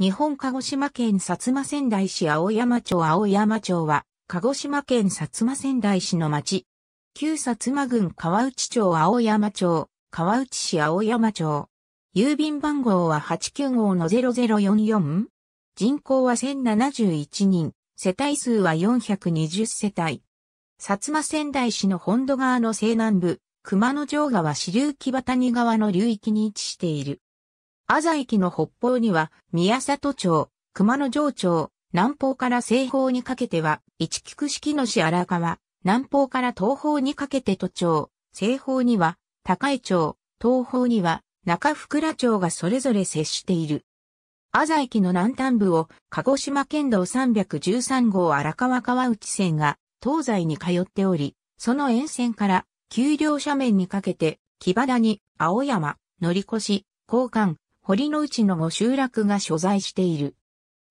日本鹿児島県薩摩仙台市青山町青山町は、鹿児島県薩摩仙台市の町。旧薩摩郡川内町青山町、川内市青山町。郵便番号は89号の0044。人口は1071人、世帯数は420世帯。薩摩仙台市の本土側の西南部、熊野城川支流木谷川の流域に位置している。朝駅の北方には、宮里町、熊野城町、南方から西方にかけては、市菊式の市荒川、南方から東方にかけて都庁、西方には、高井町、東方には、中福良町がそれぞれ接している。阿佐駅の南端部を鹿児島県道313号荒川川内線が東西に通っており、その沿線から丘陵斜面にかけて木場谷、青山、乗越、交換、堀之内の5集落が所在している。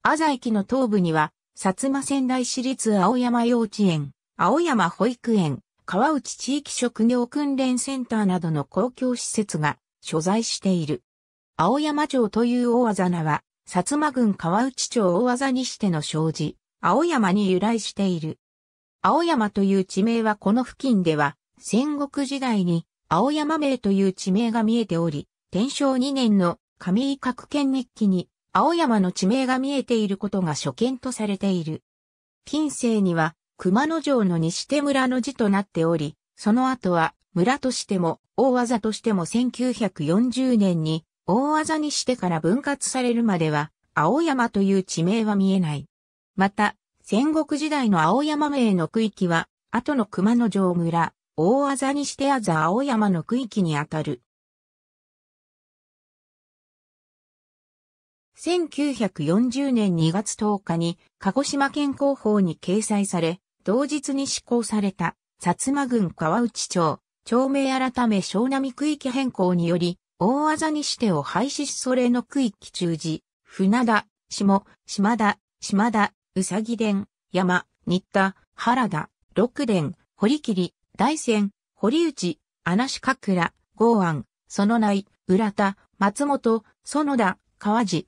朝駅の東部には、薩摩仙台市立青山幼稚園、青山保育園、川内地域職業訓練センターなどの公共施設が所在している。青山町という大技名は、薩摩郡川内町大技にしての障子、青山に由来している。青山という地名はこの付近では、戦国時代に青山名という地名が見えており、天正2年の上井角県日記に青山の地名が見えていることが初見とされている。近世には熊野城の西手村の字となっており、その後は村としても大技としても1940年に大技にしてから分割されるまでは青山という地名は見えない。また、戦国時代の青山名の区域は、後の熊野城村、大技にしてあざ青山の区域にあたる。1940年2月10日に鹿児島県広報に掲載され、同日に施行された薩摩郡川内町、町名改め小波区域変更により、大技にしてを廃止しそれの区域中寺、船田、下、島田、島田、うさぎ殿、山、新田、原田、六殿、堀切、大仙、堀内、穴鹿倉、豪安、その内、浦田、松本、園田、川地、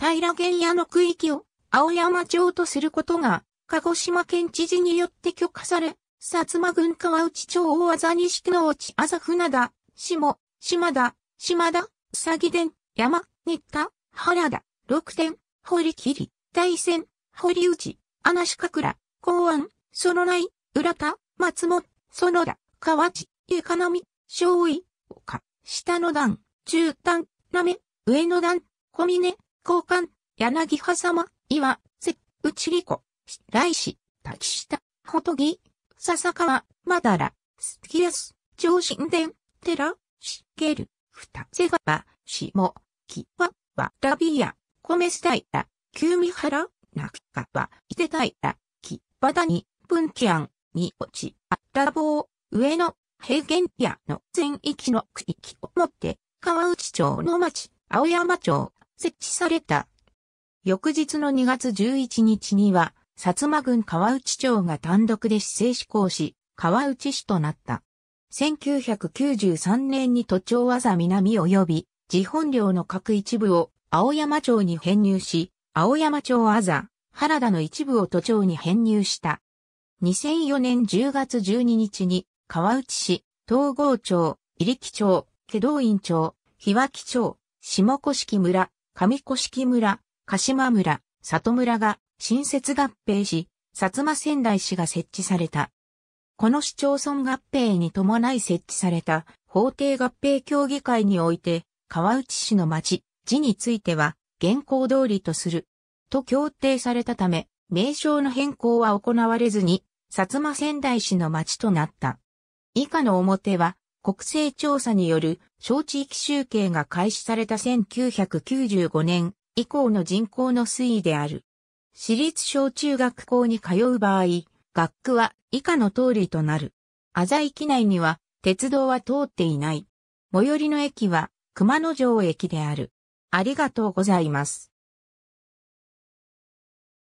平原野の区域を青山町とすることが、鹿児島県知事によって許可され、薩摩郡川内町大技西区の内麻船田、下、島田、島田、佐木殿、山、新田、原田、六点、堀切、大仙、堀内、穴鹿倉、公安、園内、浦田、松本、園田、河内、床み、昭井、岡、下の段、中段、なめ、上の段、小峰、交換、柳葉様、岩、瀬、内里子、来氏、滝下、ほとぎ、笹川、まだら、すきやす、上神殿、寺、しける、ふたせがば、しも、きわ、わらびや、米すたいら、きゅうみはら、なきかば、いてたいら、きばだに、ぶんきゃん、におち、あったぼう、上の、平原やの全域の区域をもって、川内町の町、青山町、設置された。翌日の2月11日には、薩摩郡川内町が単独で市政施行し、川内市となった。1993年に都庁技南及び、地本領の各一部を青山町に編入し、青山町あざ、原田の一部を都庁に編入した。2004年10月12日に、川内市、東郷町、入木町、祁道院町、日脇町、下古式村、上式村、鹿島村、里村が新設合併し、薩摩仙台市が設置された。この市町村合併に伴い設置された法定合併協議会において、川内市の町、字については、現行通りとする。と協定されたため、名称の変更は行われずに、薩摩仙台市の町となった。以下の表は、国勢調査による小地域集計が開始された1995年以降の人口の推移である。私立小中学校に通う場合、学区は以下の通りとなる。浅井機内には鉄道は通っていない。最寄りの駅は熊野城駅である。ありがとうございます。